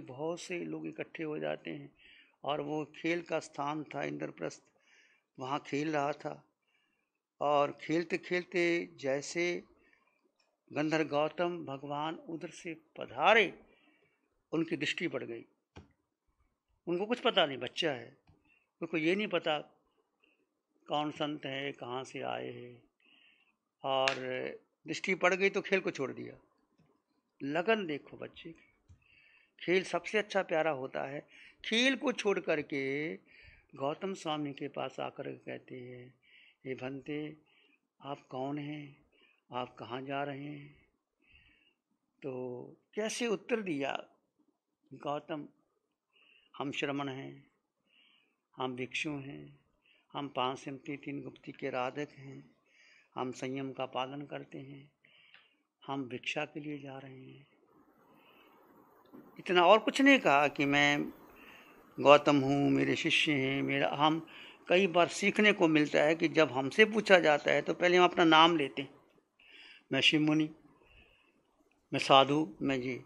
भी बहुत से लोग इकट्ठे हो जाते हैं और वो खेल का स्थान था इंद्रप्रस्थ वहाँ खेल रहा था और खेलते खेलते जैसे गंधर्व गौतम भगवान उधर से पधारे उनकी दृष्टि पड़ गई उनको कुछ पता नहीं बच्चा है उनको ये नहीं पता कौन संत है कहाँ से आए हैं और दृष्टि पड़ गई तो खेल को छोड़ दिया लगन देखो बच्चे की खेल सबसे अच्छा प्यारा होता है खेल को छोड़ करके गौतम स्वामी के पास आकर कहते हैं ये भंते आप कौन हैं आप कहाँ जा रहे हैं तो कैसे उत्तर दिया गौतम हम श्रमण हैं हम भिक्षु हैं हम पांच सिमती तीन गुप्ती के राधक हैं हम संयम का पालन करते हैं हम भिक्षा के लिए जा रहे हैं इतना और कुछ नहीं कहा कि मैं गौतम हूँ मेरे शिष्य हैं मेरा हम कई बार सीखने को मिलता है कि जब हमसे पूछा जाता है तो पहले हम अपना नाम लेते हैं मैं शिव मुनि मैं साधु मैं जी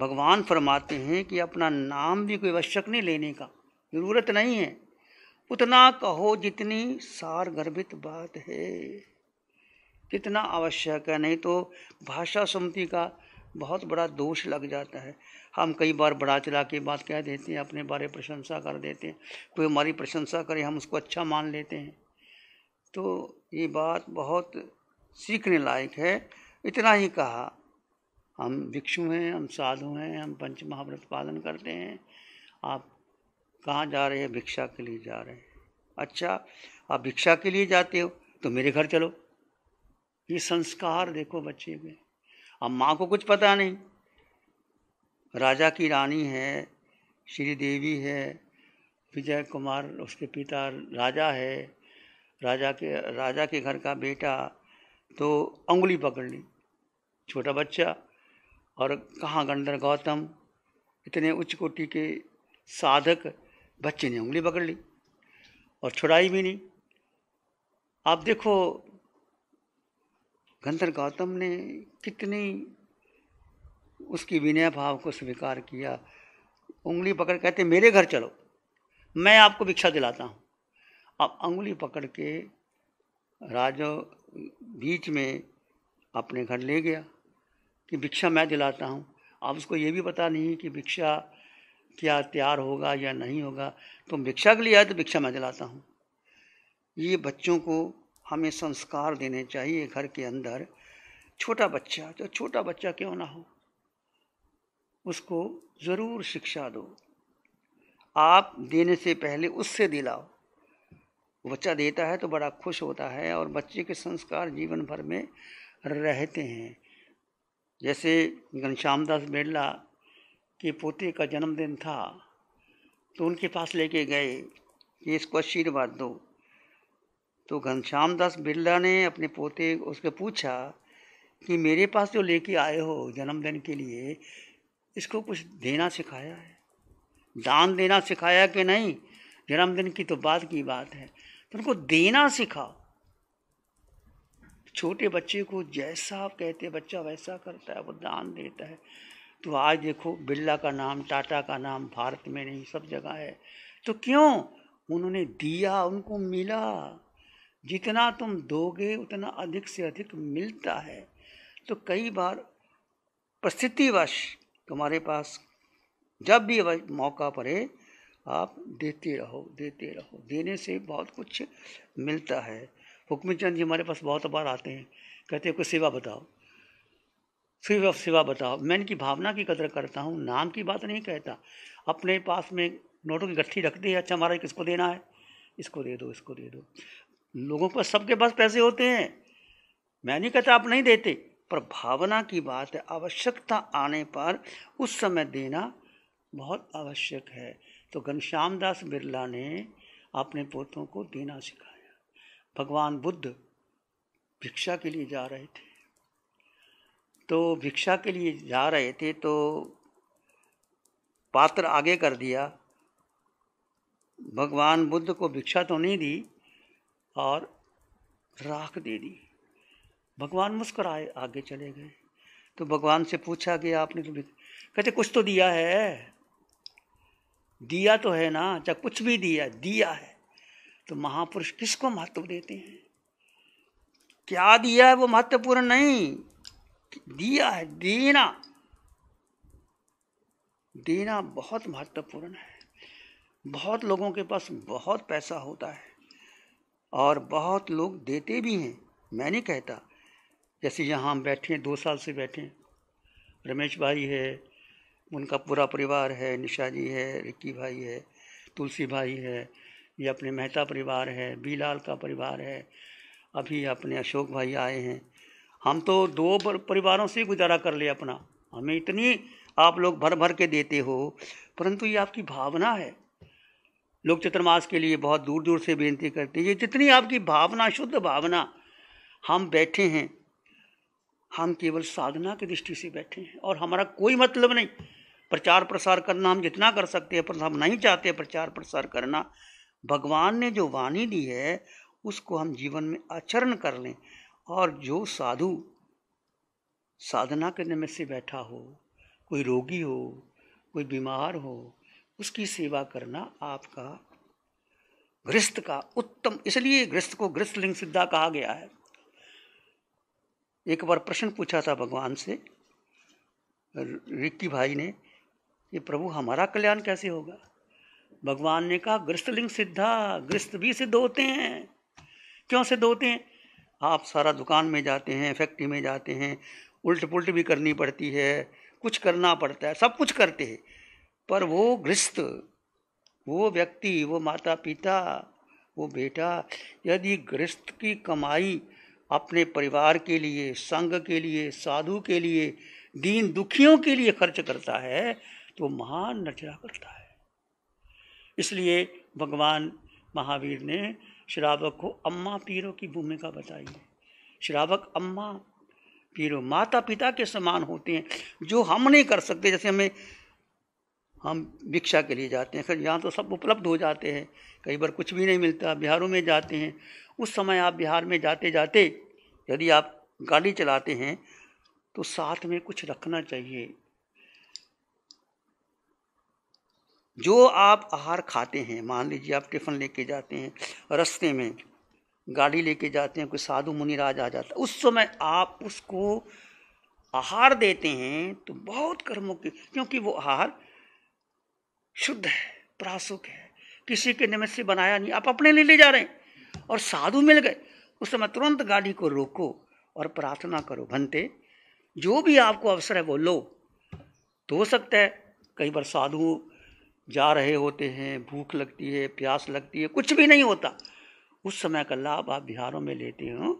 भगवान फरमाते हैं कि अपना नाम भी कोई आवश्यक नहीं लेने का ज़रूरत नहीं है उतना कहो जितनी सार गर्भित बात है कितना आवश्यक है नहीं तो भाषा समिति का बहुत बड़ा दोष लग जाता है हम कई बार बड़ा चला के बात कह देते हैं अपने बारे प्रशंसा कर देते हैं कोई हमारी प्रशंसा करे हम उसको अच्छा मान लेते हैं तो ये बात बहुत सीखने लायक है इतना ही कहा हम भिक्षु हैं हम साधु हैं हम पंच महाव्रत पालन करते हैं आप कहाँ जा रहे हैं भिक्षा के लिए जा रहे हैं अच्छा आप भिक्षा के लिए जाते हो तो मेरे घर चलो ये संस्कार देखो बच्चे में अब माँ को कुछ पता नहीं राजा की रानी है श्री देवी है विजय कुमार उसके पिता राजा है राजा के राजा के घर का बेटा तो उंगली पकड़ ली छोटा बच्चा और कहाँ गंडर गौतम इतने उच्च कोटि के साधक बच्चे ने उंगली पकड़ ली और छुड़ाई भी नहीं आप देखो गंधर गौतम ने कितनी उसकी विनय भाव को स्वीकार किया उंगली पकड़ कहते मेरे घर चलो मैं आपको भिक्षा दिलाता हूँ अब उंगली पकड़ के राजो बीच में अपने घर ले गया कि भिक्षा मैं दिलाता हूँ अब उसको ये भी पता नहीं कि भिक्षा क्या तैयार होगा या नहीं होगा तुम भिक्षा के लिए आए तो भिक्षा मैं दिलाता हूँ ये बच्चों को हमें संस्कार देने चाहिए घर के अंदर छोटा बच्चा जो तो छोटा बच्चा क्यों ना हो उसको ज़रूर शिक्षा दो आप देने से पहले उससे दिलाओ बच्चा देता है तो बड़ा खुश होता है और बच्चे के संस्कार जीवन भर में रहते हैं जैसे घनश्याम दास बिरला के पोते का जन्मदिन था तो उनके पास लेके गए कि इसको आशीर्वाद दो तो घनश्याम दास बिरला ने अपने पोते उसके पूछा कि मेरे पास जो लेके आए हो जन्मदिन के लिए इसको कुछ देना सिखाया है दान देना सिखाया कि नहीं जन्मदिन की तो बात की बात है तो उनको देना सिखाओ छोटे बच्चे को जैसा आप कहते बच्चा वैसा करता है वो दान देता है तो आज देखो बिरला का नाम टाटा का नाम भारत में नहीं सब जगह है तो क्यों उन्होंने दिया उनको मिला जितना तुम दोगे उतना अधिक से अधिक मिलता है तो कई बार परिस्थितिवश तुम्हारे पास जब भी मौका पड़े आप देते रहो देते रहो देने से बहुत कुछ मिलता है हुक्मचंद चंद जी हमारे पास बहुत बार आते हैं कहते हैं कोई सेवा बताओ सेवा सेवा बताओ मैं इनकी भावना की कदर करता हूँ नाम की बात नहीं कहता अपने पास में नोटों की गट्ठी रख दी अच्छा हमारा किसको देना है इसको दे दो इसको दे दो लोगों पर सबके पास पैसे होते हैं मैं नहीं कहता आप नहीं देते पर भावना की बात है आवश्यकता आने पर उस समय देना बहुत आवश्यक है तो घनश्याम दास बिरला ने अपने पोतों को देना सिखाया भगवान बुद्ध भिक्षा के लिए जा रहे थे तो भिक्षा के लिए जा रहे थे तो पात्र आगे कर दिया भगवान बुद्ध को भिक्षा तो नहीं दी और राख दे दी भगवान मुस्कुराए आगे चले गए तो भगवान से पूछा कि आपने तो कहते कुछ तो दिया है दिया तो है ना चाहे अच्छा कुछ भी दिया दिया है तो महापुरुष किसको महत्व देते हैं क्या दिया है वो महत्वपूर्ण नहीं दिया है देना देना बहुत महत्वपूर्ण है बहुत लोगों के पास बहुत पैसा होता है और बहुत लोग देते भी हैं मैं नहीं कहता जैसे यहाँ हम बैठे हैं दो साल से बैठे हैं रमेश भाई है उनका पूरा परिवार है निशा जी है रिक्की भाई है तुलसी भाई है ये अपने मेहता परिवार है बीलाल का परिवार है अभी अपने अशोक भाई आए हैं हम तो दो परिवारों से गुजारा कर ले अपना हमें इतनी आप लोग भर भर के देते हो परंतु ये आपकी भावना है लोग चतुर्मास के लिए बहुत दूर दूर से बेनती करते हैं ये जितनी आपकी भावना शुद्ध भावना हम बैठे हैं हम केवल साधना की के दृष्टि से बैठे हैं और हमारा कोई मतलब नहीं प्रचार प्रसार करना हम जितना कर सकते हैं पर हम नहीं चाहते प्रचार प्रसार करना भगवान ने जो वाणी दी है उसको हम जीवन में आचरण कर लें और जो साधु साधना के निमित्त से बैठा हो कोई रोगी हो कोई बीमार हो उसकी सेवा करना आपका गृहस्थ का उत्तम इसलिए गृहस्थ को गृहस्थ लिंग सिद्धा कहा गया है एक बार प्रश्न पूछा था भगवान से रिक्की भाई ने कि प्रभु हमारा कल्याण कैसे होगा भगवान ने कहा लिंग सिद्धा गृहस्थ भी सिद्ध होते हैं क्यों सिद्ध होते हैं आप सारा दुकान में जाते हैं फैक्ट्री में जाते हैं उल्ट पुल्ट भी करनी पड़ती है कुछ करना पड़ता है सब कुछ करते हैं पर वो गृहस्थ वो व्यक्ति वो माता पिता वो बेटा यदि गृहस्थ की कमाई अपने परिवार के लिए संघ के लिए साधु के लिए दीन दुखियों के लिए खर्च करता है तो महान नचरा करता है इसलिए भगवान महावीर ने श्रावक को अम्मा पीरों की भूमिका बताई है श्रावक अम्मा पीरों माता पिता के समान होते हैं जो हम नहीं कर सकते जैसे हमें हम भिक्षा के लिए जाते हैं खैर यहाँ तो सब उपलब्ध हो जाते हैं कई बार कुछ भी नहीं मिलता बिहारों में जाते हैं उस समय आप बिहार में जाते जाते यदि आप गाड़ी चलाते हैं तो साथ में कुछ रखना चाहिए जो आप आहार खाते हैं मान लीजिए आप टिफ़िन लेके जाते हैं रास्ते में गाड़ी लेके जाते हैं कोई साधु मुनिराज आ जाता है उस समय आप उसको आहार देते हैं तो बहुत कर्मों के क्योंकि वो आहार शुद्ध है प्रासुक है किसी के निमित्त से बनाया नहीं आप अपने लिए ले जा रहे हैं और साधु मिल गए उस समय तुरंत गाड़ी को रोको और प्रार्थना करो भंते जो भी आपको अवसर है वो लो तो हो सकता है कई बार साधु जा रहे होते हैं भूख लगती है प्यास लगती है कुछ भी नहीं होता उस समय का लाभ आप बिहारों में लेते हो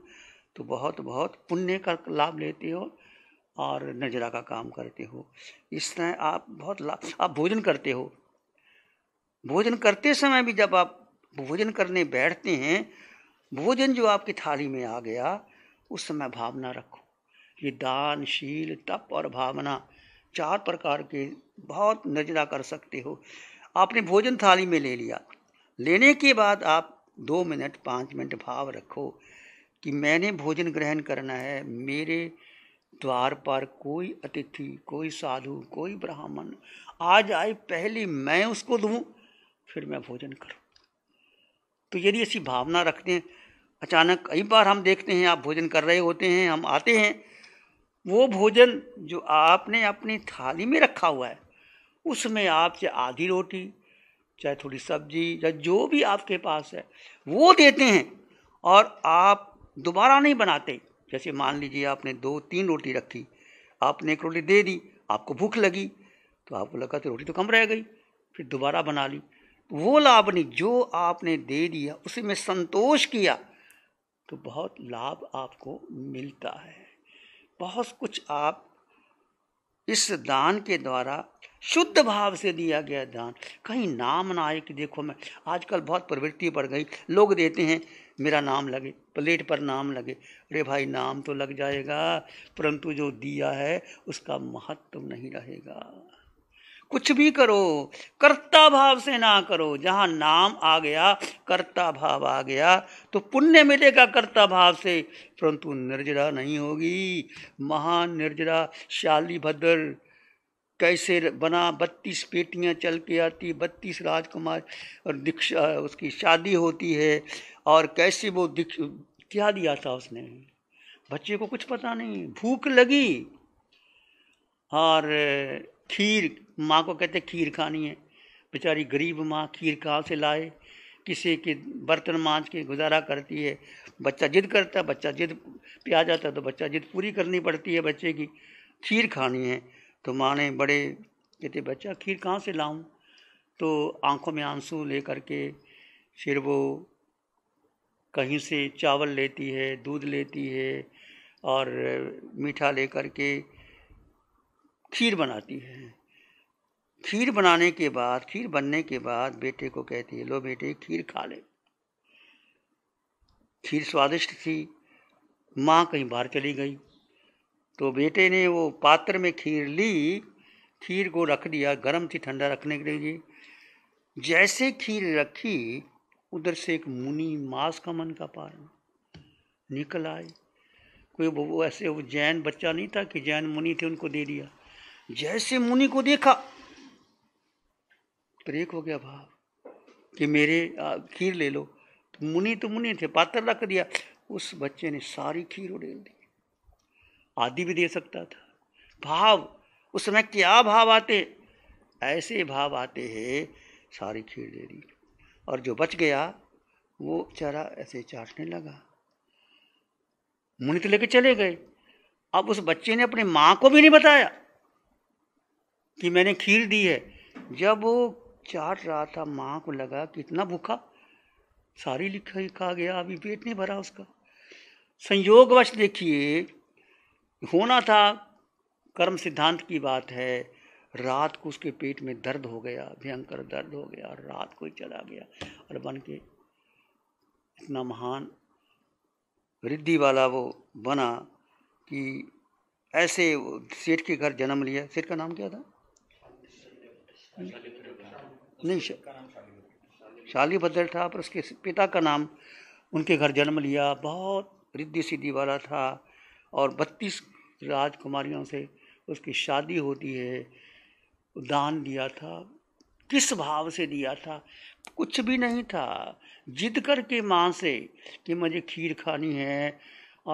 तो बहुत बहुत पुण्य का लाभ लेते हो और नजरा का काम करते हो इस तरह आप बहुत लाभ आप भोजन करते हो भोजन करते समय भी जब आप भोजन करने बैठते हैं भोजन जो आपकी थाली में आ गया उस समय भावना रखो ये दानशील तप और भावना चार प्रकार के बहुत नजरा कर सकते हो आपने भोजन थाली में ले लिया लेने के बाद आप दो मिनट पाँच मिनट भाव रखो कि मैंने भोजन ग्रहण करना है मेरे द्वार पर कोई अतिथि कोई साधु कोई ब्राह्मण आज आए पहले मैं उसको दूँ फिर मैं भोजन करूँ तो यदि ऐसी भावना रखते हैं अचानक कई बार हम देखते हैं आप भोजन कर रहे होते हैं हम आते हैं वो भोजन जो आपने अपनी थाली में रखा हुआ है उसमें आप चाहे आधी रोटी चाहे थोड़ी सब्जी या जो भी आपके पास है वो देते हैं और आप दोबारा नहीं बनाते जैसे मान लीजिए आपने दो तीन रोटी रखी आपने एक रोटी दे दी आपको भूख लगी तो आपको लगा तो रोटी तो कम रह गई फिर दोबारा बना ली वो लाभ नहीं जो आपने दे दिया उसी में संतोष किया तो बहुत लाभ आपको मिलता है बहुत कुछ आप इस दान के द्वारा शुद्ध भाव से दिया गया दान कहीं नाम ना आए कि देखो मैं आजकल बहुत प्रवृत्ति पड़ गई लोग देते हैं मेरा नाम लगे प्लेट पर नाम लगे अरे भाई नाम तो लग जाएगा परंतु जो दिया है उसका महत्व नहीं रहेगा कुछ भी करो कर्ता भाव से ना करो जहाँ नाम आ गया कर्ता भाव आ गया तो पुण्य मिलेगा कर्ता भाव से परंतु निर्जरा नहीं होगी महान निर्जरा शाली भद्र कैसे बना बत्तीस पेटियाँ चल के आती बत्तीस राजकुमार और दीक्षा उसकी शादी होती है और कैसे वो दीक्ष क्या दिया था उसने बच्चे को कुछ पता नहीं भूख लगी और खीर माँ को कहते खीर खानी है बेचारी गरीब माँ खीर कहाँ से लाए किसी के बर्तन मांझ के गुजारा करती है बच्चा जिद करता है बच्चा जिद पे आ जाता है तो बच्चा जिद पूरी करनी पड़ती है बच्चे की खीर खानी है तो माँ ने बड़े कहते बच्चा खीर कहाँ से लाऊं तो आंखों में आंसू ले करके फिर वो कहीं से चावल लेती है दूध लेती है और मीठा ले करके खीर बनाती है खीर बनाने के बाद खीर बनने के बाद बेटे को कहती है लो बेटे खीर खा ले खीर स्वादिष्ट थी माँ कहीं बाहर चली गई तो बेटे ने वो पात्र में खीर ली खीर को रख दिया गर्म थी ठंडा रखने के लिए जैसे खीर रखी उधर से एक मुनि मांस का मन का पार निकल आए कोई वो ऐसे वो जैन बच्चा नहीं था कि जैन मुनि थे उनको दे दिया जैसे मुनि को देखा प्रेक हो गया भाव कि मेरे खीर ले लो तो मुनि तो मुनि थे पात्र रख दिया उस बच्चे ने सारी खीर उड़ेल दी आदि भी दे सकता था भाव उस समय क्या भाव आते ऐसे भाव आते हैं सारी खीर दे दी और जो बच गया वो चारा ऐसे चाटने लगा मुनि तो लेके चले गए अब उस बच्चे ने अपनी माँ को भी नहीं बताया कि मैंने खीर दी है जब वो चाट रहा था माँ को लगा कि इतना भूखा सारी लिखा लिखा गया अभी पेट नहीं भरा उसका संयोगवश देखिए होना था कर्म सिद्धांत की बात है रात को उसके पेट में दर्द हो गया भयंकर दर्द हो गया और रात को ही चला गया और बन के इतना महान वृद्धि वाला वो बना कि ऐसे सेठ के घर जन्म लिया सेठ का नाम क्या था नहीं शालीभद्र था पर उसके पिता का नाम उनके घर जन्म लिया बहुत रिद्धि सिद्धि वाला था और बत्तीस राजकुमारियों से उसकी शादी होती है दान दिया था किस भाव से दिया था कुछ भी नहीं था जिद करके माँ से कि मुझे खीर खानी है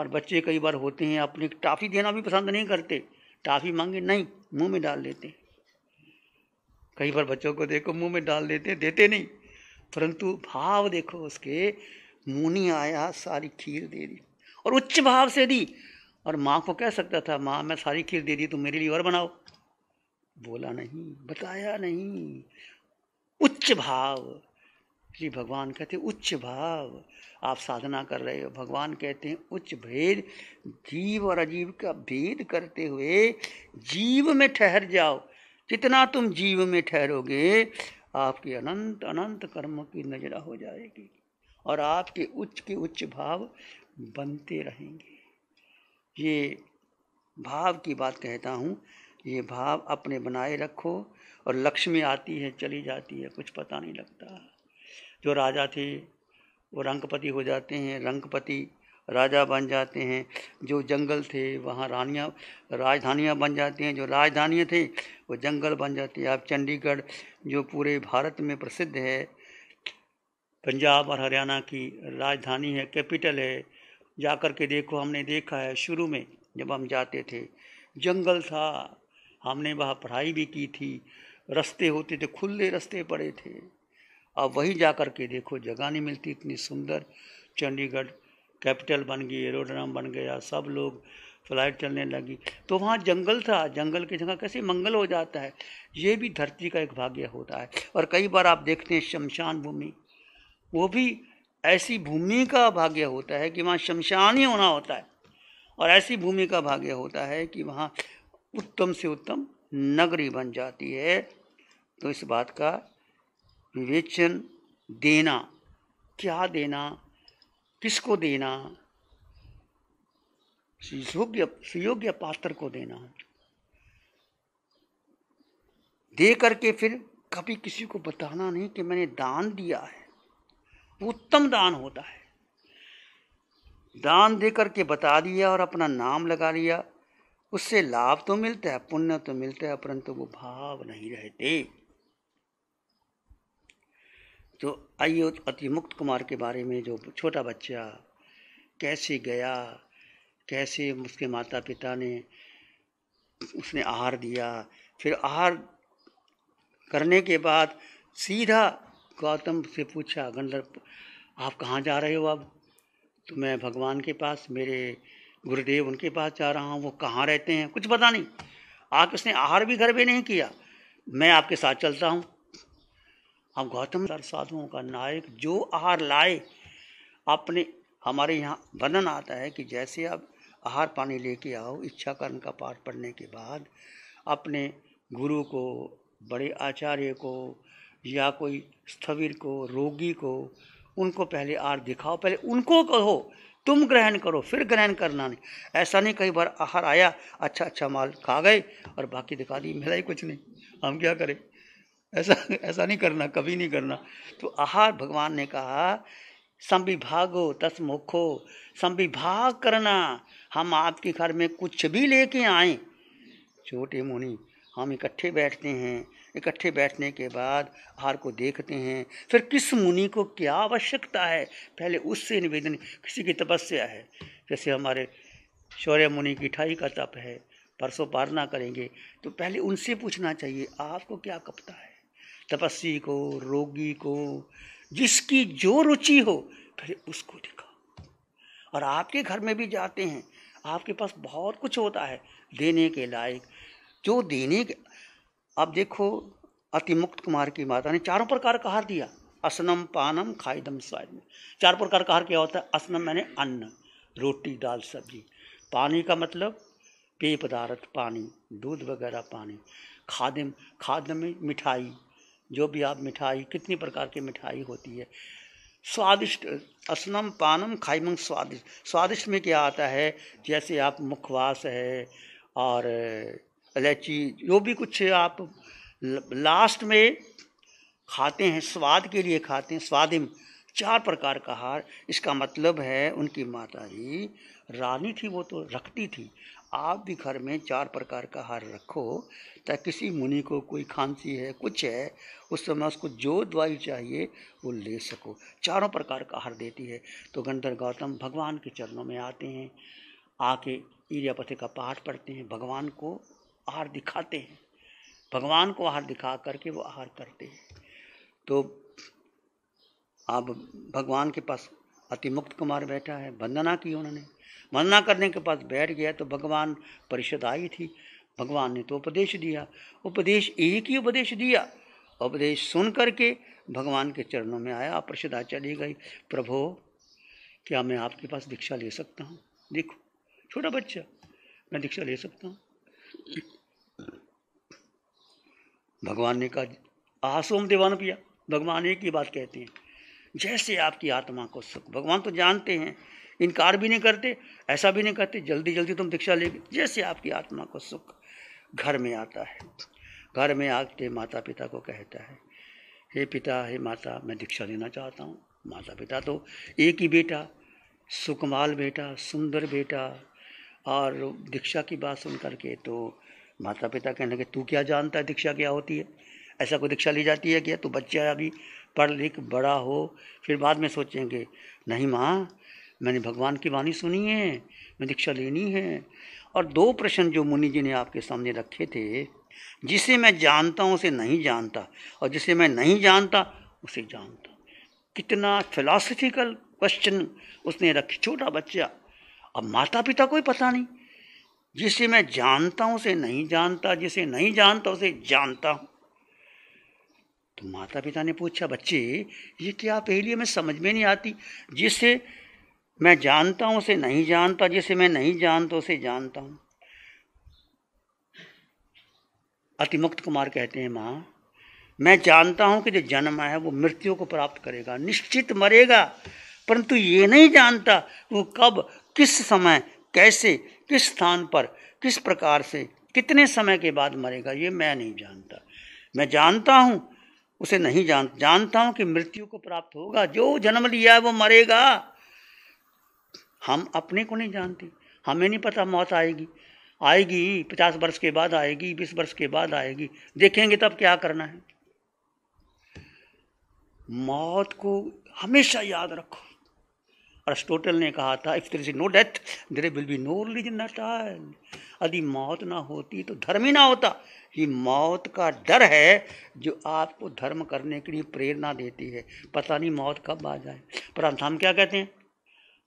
और बच्चे कई बार होते हैं अपनी टाफ़ी देना भी पसंद नहीं करते टाफ़ी मांगे नहीं मुंह में डाल देते कहीं पर बच्चों को देखो मुंह में डाल देते देते नहीं परंतु भाव देखो उसके मुनी आया सारी खीर दे दी और उच्च भाव से दी और माँ को कह सकता था माँ मैं सारी खीर दे दी तुम मेरे लिए और बनाओ बोला नहीं बताया नहीं उच्च भाव श्री भगवान कहते उच्च भाव आप साधना कर रहे हो भगवान कहते हैं उच्च भेद जीव और अजीव का भेद करते हुए जीव में ठहर जाओ जितना तुम जीव में ठहरोगे आपके अनंत अनंत कर्म की नजरा हो जाएगी और आपके उच्च के उच्च भाव बनते रहेंगे ये भाव की बात कहता हूँ ये भाव अपने बनाए रखो और लक्ष्मी आती है चली जाती है कुछ पता नहीं लगता जो राजा थे वो रंगपति हो जाते हैं रंगपति राजा बन जाते हैं जो जंगल थे वहाँ रानियाँ राजधानियाँ बन जाती हैं जो राजधानियाँ थी वो जंगल बन जाती है अब चंडीगढ़ जो पूरे भारत में प्रसिद्ध है पंजाब और हरियाणा की राजधानी है कैपिटल है जा कर के देखो हमने देखा है शुरू में जब हम जाते थे जंगल था हमने वहाँ पढ़ाई भी की थी रास्ते होते थे खुले रास्ते पड़े थे अब वहीं जा कर के देखो जगह नहीं मिलती इतनी सुंदर चंडीगढ़ कैपिटल बन गई एरोड्राम बन गया सब लोग फ्लाइट चलने लगी तो वहाँ जंगल था जंगल की जगह कैसे मंगल हो जाता है ये भी धरती का एक भाग्य होता है और कई बार आप देखते हैं शमशान भूमि वो भी ऐसी भूमि का भाग्य होता है कि वहाँ शमशान ही होना होता है और ऐसी भूमि का भाग्य होता है कि वहाँ उत्तम से उत्तम नगरी बन जाती है तो इस बात का विवेचन देना क्या देना किसको देना सुयोग्य सुयोग्य पात्र को देना दे करके फिर कभी किसी को बताना नहीं कि मैंने दान दिया है वो उत्तम दान होता है दान दे करके बता दिया और अपना नाम लगा लिया उससे लाभ तो मिलता है पुण्य तो मिलता है परंतु वो भाव नहीं रहते तो आइयो अति मुक्त कुमार के बारे में जो छोटा बच्चा कैसे गया कैसे उसके माता पिता ने उसने आहार दिया फिर आहार करने के बाद सीधा गौतम से पूछा गंधर्व आप कहाँ जा रहे हो अब तो मैं भगवान के पास मेरे गुरुदेव उनके पास जा रहा हूँ वो कहाँ रहते हैं कुछ पता नहीं आके उसने आहार भी घर में नहीं किया मैं आपके साथ चलता हूँ हम गौतम सर साधुओं का नायक जो आहार लाए अपने हमारे यहाँ वर्णन आता है कि जैसे आप आहार पानी लेके आओ इच्छा कर्म का पाठ पढ़ने के बाद अपने गुरु को बड़े आचार्य को या कोई स्थविर को रोगी को उनको पहले आहार दिखाओ पहले उनको कहो तुम ग्रहण करो फिर ग्रहण करना नहीं ऐसा नहीं कई बार आहार आया अच्छा अच्छा माल खा गए और बाकी दिखा दी मिला ही कुछ नहीं हम क्या करें ऐसा ऐसा नहीं करना कभी नहीं करना तो आहार भगवान ने कहा संविभागो तस मुखो संविभाग करना हम आपके घर में कुछ भी लेके आए छोटे मुनि हम इकट्ठे बैठते हैं इकट्ठे बैठने के बाद आहार को देखते हैं फिर किस मुनि को क्या आवश्यकता है पहले उससे निवेदन किसी की तपस्या है जैसे हमारे शौर्य मुनि की ठाई का तप है परसों पारना करेंगे तो पहले उनसे पूछना चाहिए आपको क्या कपता है तपस्वी को रोगी को जिसकी जो रुचि हो पहले उसको दिखाओ और आपके घर में भी जाते हैं आपके पास बहुत कुछ होता है देने के लायक जो देने के अब देखो अति मुक्त कुमार की माता ने चारों प्रकार का हार दिया असनम पानम खाइदम स्वादम चार प्रकार का हार क्या होता है असनम मैंने अन्न रोटी दाल सब्जी पानी का मतलब पेय पदार्थ पानी दूध वगैरह पानी खाद्य खाद्य में मिठाई जो भी आप मिठाई कितनी प्रकार की मिठाई होती है स्वादिष्ट असनम पानम खाइमंग स्वादिष्ट स्वादिष्ट में क्या आता है जैसे आप मुखवास है और इलायची जो भी कुछ आप लास्ट में खाते हैं स्वाद के लिए खाते हैं स्वादिम चार प्रकार का हार इसका मतलब है उनकी माता जी रानी थी वो तो रखती थी आप भी घर में चार प्रकार का हार रखो चाहे किसी मुनि को कोई खांसी है कुछ है उस समय उसको जो दवाई चाहिए वो ले सको चारों प्रकार का हार देती है तो गंधर गौतम भगवान के चरणों में आते हैं आके ईरियापथे का पाठ पढ़ते हैं भगवान को आहार दिखाते हैं भगवान को आहार दिखा करके वो आहार करते हैं तो आप भगवान के पास अतिमुक्त कुमार बैठा है वंदना की उन्होंने वंदना करने के पास बैठ गया तो भगवान परिषद आई थी भगवान ने तो उपदेश दिया उपदेश एक ही उपदेश दिया उपदेश सुन करके भगवान के चरणों में आया परिषदा चली गई प्रभो क्या मैं आपके पास दीक्षा ले सकता हूँ देखो छोटा बच्चा मैं दीक्षा ले सकता हूँ भगवान ने कहा आसोम देवान पिया भगवान एक ही बात कहते हैं जैसे आपकी आत्मा को सुख भगवान तो जानते हैं इनकार भी नहीं करते ऐसा भी नहीं करते जल्दी जल्दी तुम दीक्षा लेगे जैसे आपकी आत्मा को सुख घर में आता है घर में आते माता पिता को कहता है हे पिता हे माता मैं दीक्षा लेना चाहता हूँ माता पिता तो एक ही बेटा सुकमाल बेटा सुंदर बेटा और दीक्षा की बात सुन करके तो माता पिता कहने लगे तू क्या जानता है दीक्षा क्या होती है ऐसा कोई दीक्षा ली जाती है क्या तू बच्चा अभी पढ़ लिख बड़ा हो फिर बाद में सोचेंगे नहीं माँ मैंने भगवान की वाणी सुनी है मैं दीक्षा लेनी है और दो प्रश्न जो मुनि जी ने आपके सामने रखे थे जिसे मैं जानता हूँ उसे नहीं जानता और जिसे मैं नहीं जानता उसे जानता कितना फिलासफिकल क्वेश्चन उसने रखे छोटा बच्चा अब माता पिता को ही पता नहीं जिसे मैं जानता हूँ उसे नहीं जानता जिसे नहीं जानता उसे जानता हूँ तो माता पिता ने पूछा बच्चे ये क्या पहली हमें समझ में नहीं आती जिसे मैं जानता हूँ उसे नहीं जानता जिसे मैं नहीं जानता उसे जानता हूँ अतिमुक्त कुमार कहते हैं माँ मैं जानता हूँ कि जो जन्म है वो मृत्यु को प्राप्त करेगा निश्चित मरेगा परंतु ये नहीं जानता वो कब किस समय कैसे किस स्थान पर किस प्रकार से कितने समय के बाद मरेगा ये मैं नहीं जानता मैं जानता हूँ उसे नहीं जान जानता हूं कि मृत्यु को प्राप्त होगा जो जन्म लिया है वो मरेगा हम अपने को नहीं जानते हमें नहीं पता मौत आएगी आएगी पचास वर्ष के बाद आएगी बीस वर्ष के बाद आएगी देखेंगे तब क्या करना है मौत को हमेशा याद रखो अरिस्टोटल ने कहा था if there is no death there will be no religion at all यदि मौत ना होती तो धर्म ही ना होता ये मौत का डर है जो आपको धर्म करने के लिए प्रेरणा देती है पता नहीं मौत कब आ जाए परंतु हम क्या कहते हैं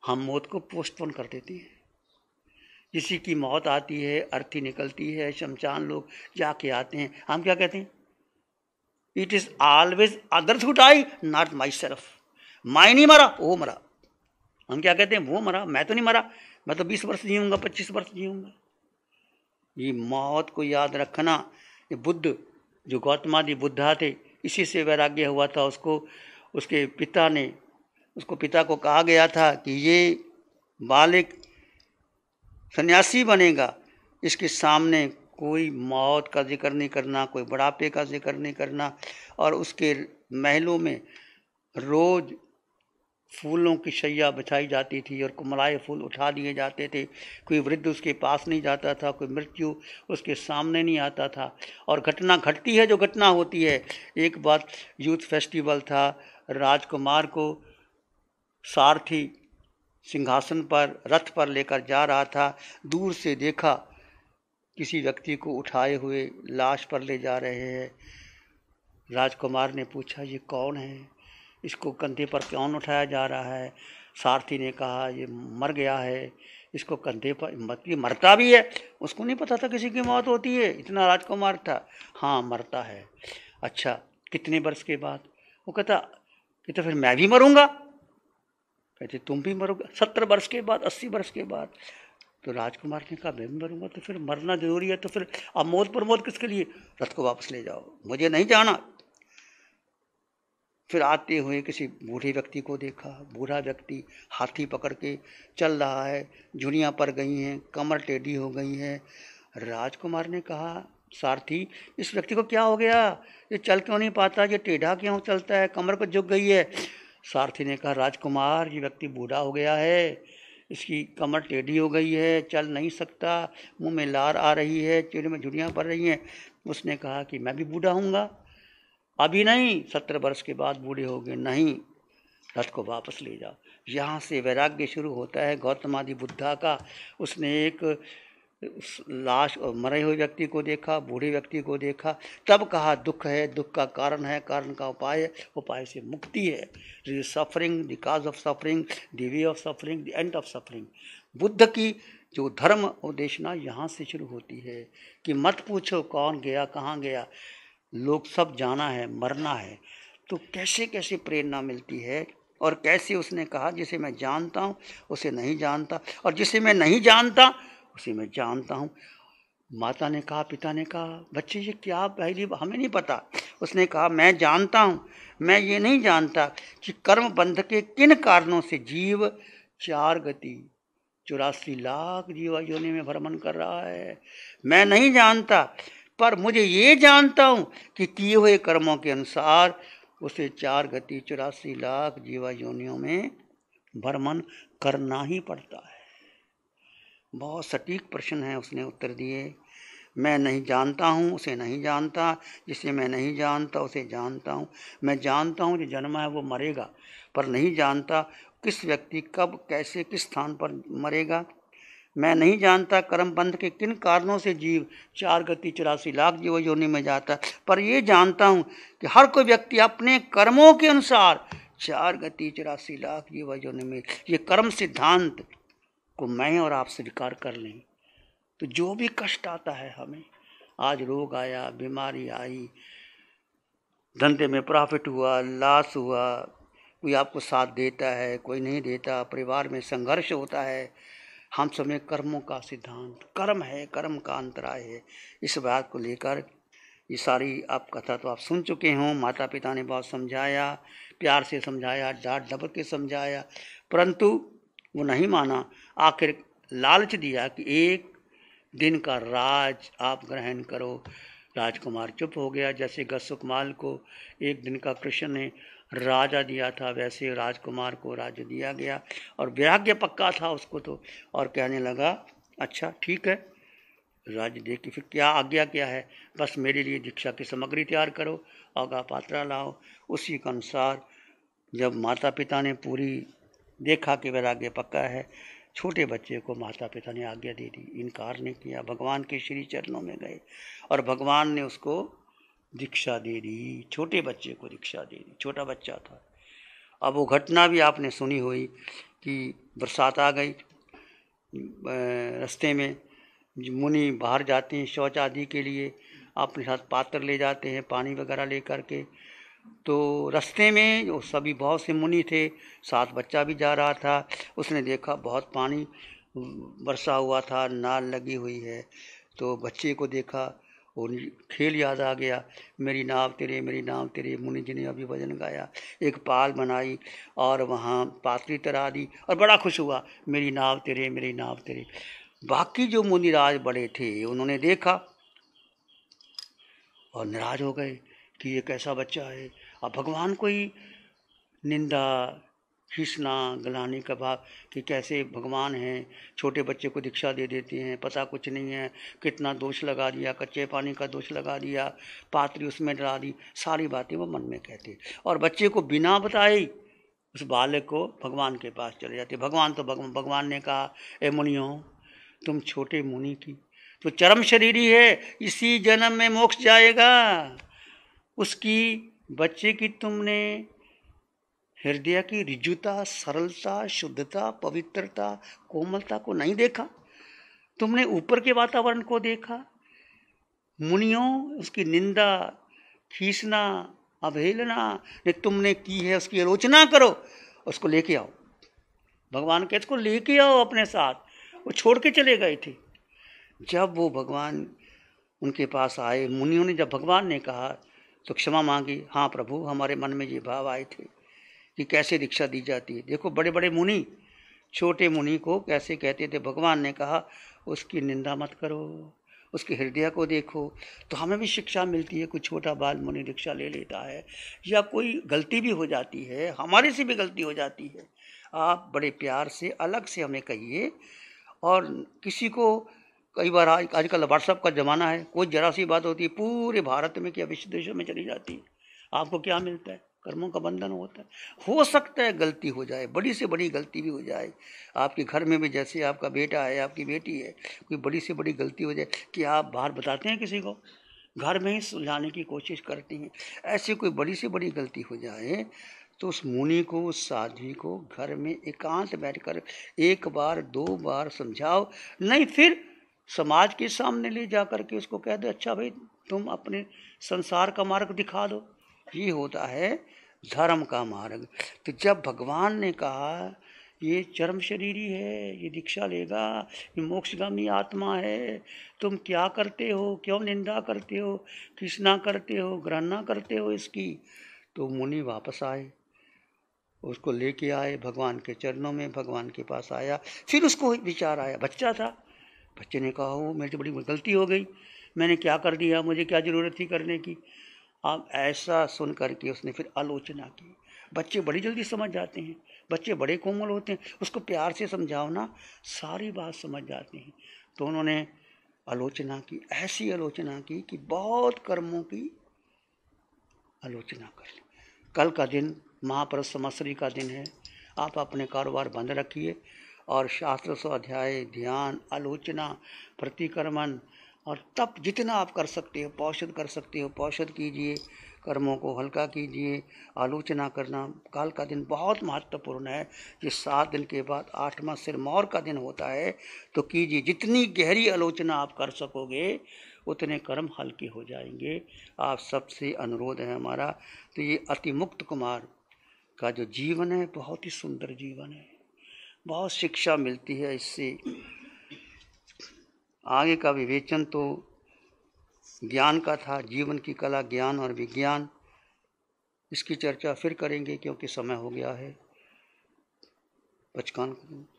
हम मौत को पोस्टपोन कर देती हैं किसी की मौत आती है अर्थी निकलती है शमशान लोग जाके आते हैं हम क्या कहते हैं it is always others who die not myself माई नहीं मरा वो मरा हम क्या कहते हैं वो मरा मैं तो नहीं मरा मैं मतलब तो बीस वर्ष जीऊँगा पच्चीस वर्ष जीऊँगा ये मौत को याद रखना ये बुद्ध जो गौतमादि बुद्धा थे इसी से वैराग्य हुआ था उसको उसके पिता ने उसको पिता को कहा गया था कि ये बालिक सन्यासी बनेगा इसके सामने कोई मौत का जिक्र नहीं करना कोई बुढ़ापे का जिक्र नहीं करना और उसके महलों में रोज़ फूलों की शैया बिछाई जाती थी और कुमलाए फूल उठा दिए जाते थे कोई वृद्ध उसके पास नहीं जाता था कोई मृत्यु उसके सामने नहीं आता था और घटना घटती है जो घटना होती है एक बार यूथ फेस्टिवल था राजकुमार को सारथी सिंहासन पर रथ पर लेकर जा रहा था दूर से देखा किसी व्यक्ति को उठाए हुए लाश पर ले जा रहे हैं राजकुमार ने पूछा ये कौन है इसको कंधे पर क्यों उठाया जा रहा है सारथी ने कहा ये मर गया है इसको कंधे पर मत ये मरता भी है उसको नहीं पता था किसी की मौत होती है इतना राजकुमार था हाँ मरता है अच्छा कितने वर्ष के बाद वो कहता कि तो फिर मैं भी मरूँगा कहते तुम भी मरोगे सत्तर वर्ष के बाद अस्सी वर्ष के बाद तो राजकुमार ने कहा मैं भी मरूँगा तो फिर मरना जरूरी है तो फिर अब मौत पर मौत किसके लिए रथ को वापस ले जाओ मुझे नहीं जाना फिर आते हुए किसी बूढ़े व्यक्ति को देखा बूढ़ा व्यक्ति हाथी पकड़ के चल रहा है झुनिया पर गई हैं कमर टेढ़ी हो गई है राजकुमार ने कहा सारथी इस व्यक्ति को क्या हो गया ये चल क्यों नहीं पाता ये टेढ़ा क्यों चलता है कमर को झुक गई है सारथी ने कहा राजकुमार ये व्यक्ति बूढ़ा हो गया है इसकी कमर टेढ़ी हो गई है चल नहीं सकता मुंह में लार आ रही है चेहरे में झुड़ियाँ पड़ रही हैं उसने कहा कि मैं भी बूढ़ा हूँगा अभी नहीं सत्रह वर्ष के बाद बूढ़े हो गए नहीं रथ को वापस ले जाओ यहाँ से वैराग्य शुरू होता है गौतम आदि बुद्धा का उसने एक उस लाश और मरे हुए व्यक्ति को देखा बूढ़े व्यक्ति को देखा तब कहा दुख है दुख का कारण है कारण का उपाय है उपाय से मुक्ति है suffering the cause of suffering the way of suffering the end of suffering Buddha की जो धर्म उद्देशना यहाँ से शुरू होती है कि मत पूछो कौन गया कहाँ गया लोग सब जाना है मरना है तो कैसे कैसे प्रेरणा मिलती है और कैसे उसने कहा जिसे मैं जानता हूँ उसे नहीं जानता और जिसे मैं नहीं जानता उसे मैं जानता हूँ माता ने कहा पिता ने कहा बच्चे ये क्या पहली हमें नहीं पता उसने कहा मैं जानता हूँ मैं ये नहीं जानता कि कर्म बंध के किन कारणों से जीव चार गति चौरासी लाख जीवा योनि में भ्रमण कर रहा है मैं नहीं जानता पर मुझे ये जानता हूँ कि किए हुए कर्मों के अनुसार उसे चार गति चौरासी लाख जीवा योनियों में भ्रमण करना ही पड़ता है बहुत सटीक प्रश्न है उसने उत्तर दिए मैं नहीं जानता हूँ उसे नहीं जानता जिसे मैं नहीं जानता उसे जानता हूँ मैं जानता हूँ जो जन्म है वो मरेगा पर नहीं जानता किस व्यक्ति कब कैसे किस स्थान पर मरेगा मैं नहीं जानता कर्म बंध के किन कारणों से जीव चार गति चौरासी लाख जीव योनि में जाता पर ये जानता हूँ कि हर कोई व्यक्ति अपने कर्मों के अनुसार चार गति चौरासी लाख जीव योनि में ये कर्म सिद्धांत को मैं और आप स्वीकार कर लें तो जो भी कष्ट आता है हमें आज रोग आया बीमारी आई धंधे में प्रॉफिट हुआ लॉस हुआ कोई आपको साथ देता है कोई नहीं देता परिवार में संघर्ष होता है हम सब ने कर्मों का सिद्धांत कर्म है कर्म का अंतराय है इस बात को लेकर ये सारी आप कथा तो आप सुन चुके हों माता पिता ने बहुत समझाया प्यार से समझाया डांट डबक के समझाया परंतु वो नहीं माना आखिर लालच दिया कि एक दिन का राज आप ग्रहण करो राजकुमार चुप हो गया जैसे गस्सुकमाल को एक दिन का कृष्ण ने राजा दिया था वैसे राजकुमार को राज्य दिया गया और वैराग्य पक्का था उसको तो और कहने लगा अच्छा ठीक है राज्य दे कि फिर क्या आज्ञा क्या है बस मेरे लिए दीक्षा की सामग्री तैयार करो आगा पात्रा लाओ उसी के अनुसार जब माता पिता ने पूरी देखा कि वैराग्य पक्का है छोटे बच्चे को माता पिता ने आज्ञा दे दी इनकार नहीं किया भगवान के श्री चरणों में गए और भगवान ने उसको दीक्षा दे दी छोटे बच्चे को दीक्षा दे दी छोटा बच्चा था अब वो घटना भी आपने सुनी हुई कि बरसात आ गई रास्ते में मुनि बाहर जाते हैं शौच आदि के लिए अपने साथ पात्र ले जाते हैं पानी वगैरह ले करके तो रास्ते में वो सभी बहुत से मुनि थे साथ बच्चा भी जा रहा था उसने देखा बहुत पानी बरसा हुआ था नाल लगी हुई है तो बच्चे को देखा और खेल याद आ गया मेरी नाव तेरे मेरी नाव तेरे मुनि जी ने अभी भजन गाया एक पाल बनाई और वहाँ पात्री तरा दी और बड़ा खुश हुआ मेरी नाव तेरे मेरी नाव तेरे बाकी जो मुनिराज बड़े थे उन्होंने देखा और नाराज हो गए कि ये कैसा बच्चा है अब भगवान को ही निंदा खींचना गलानी का भाव कि कैसे भगवान हैं छोटे बच्चे को दीक्षा दे देते हैं पता कुछ नहीं है कितना दोष लगा दिया कच्चे पानी का दोष लगा दिया पात्री उसमें डरा दी सारी बातें वो मन में कहते और बच्चे को बिना बताए उस बालक को भगवान के पास चले जाते भगवान तो भगवान भगवान ने कहा ए मुनियो तुम छोटे मुनि की तो चरम शरीरी है इसी जन्म में मोक्ष जाएगा उसकी बच्चे की तुमने हृदय की रिजुता सरलता शुद्धता पवित्रता कोमलता को नहीं देखा तुमने ऊपर के वातावरण को देखा मुनियों उसकी निंदा खींचना अवहेलना ने तुमने की है उसकी आलोचना करो उसको लेके आओ भगवान के इसको लेके आओ अपने साथ वो छोड़ के चले गए थे जब वो भगवान उनके पास आए मुनियों ने जब भगवान ने कहा तो क्षमा मांगी हाँ प्रभु हमारे मन में ये भाव आए थे कि कैसे दीक्षा दी जाती है देखो बड़े बड़े मुनि छोटे मुनि को कैसे कहते थे भगवान ने कहा उसकी निंदा मत करो उसके हृदय को देखो तो हमें भी शिक्षा मिलती है कोई छोटा बाल मुनि रिक्शा ले लेता है या कोई गलती भी हो जाती है हमारे से भी गलती हो जाती है आप बड़े प्यार से अलग से हमें कहिए और किसी को कई बार आज आजकल व्हाट्सअप का ज़माना है कोई ज़रा सी बात होती है पूरे भारत में क्या विश्व देशों में चली जाती है आपको क्या मिलता है कर्मों का बंधन होता है हो सकता है गलती हो जाए बड़ी से बड़ी गलती भी हो जाए आपके घर में भी जैसे आपका बेटा है आपकी बेटी है कोई बड़ी से बड़ी गलती हो जाए कि आप बाहर बताते हैं किसी को घर में ही सुलझाने की कोशिश करती हैं ऐसी कोई बड़ी से बड़ी गलती हो जाए तो उस मुनि को उस साध्वी को घर में एकांत बैठकर एक बार दो बार समझाओ नहीं फिर समाज के सामने ले जा कर के उसको कह दो अच्छा भाई तुम अपने संसार का मार्ग दिखा दो ये होता है धर्म का मार्ग तो जब भगवान ने कहा ये चरम शरीरी है ये दीक्षा लेगा ये मोक्षगामी आत्मा है तुम क्या करते हो क्यों निंदा करते हो किसना करते हो ग्रहणा करते हो इसकी तो मुनि वापस आए उसको लेके आए भगवान के चरणों में भगवान के पास आया फिर उसको विचार आया बच्चा था बच्चे ने कहा हो मेरे से बड़ी गलती हो गई मैंने क्या कर दिया मुझे क्या ज़रूरत थी करने की आप हाँ, ऐसा सुन करके उसने फिर आलोचना की बच्चे बड़ी जल्दी समझ जाते हैं बच्चे बड़े कोमल होते हैं उसको प्यार से समझाओ ना सारी बात समझ जाते हैं तो उन्होंने आलोचना की ऐसी आलोचना की कि बहुत कर्मों की आलोचना कर ली कल का दिन महापुरुष समसरी का दिन है आप अपने कारोबार बंद रखिए और शास्त्र स्वाध्याय ध्यान आलोचना प्रतिक्रमण और तप जितना आप कर सकते हो पौषद कर सकते हो पौषद कीजिए कर्मों को हल्का कीजिए आलोचना करना काल का दिन बहुत महत्वपूर्ण है ये सात दिन के बाद आठवां मौर का दिन होता है तो कीजिए जितनी गहरी आलोचना आप कर सकोगे उतने कर्म हल्के हो जाएंगे आप सबसे अनुरोध है हमारा तो ये अति मुक्त कुमार का जो जीवन है बहुत ही सुंदर जीवन है बहुत शिक्षा मिलती है इससे आगे का विवेचन तो ज्ञान का था जीवन की कला ज्ञान और विज्ञान इसकी चर्चा फिर करेंगे क्योंकि समय हो गया है बचकान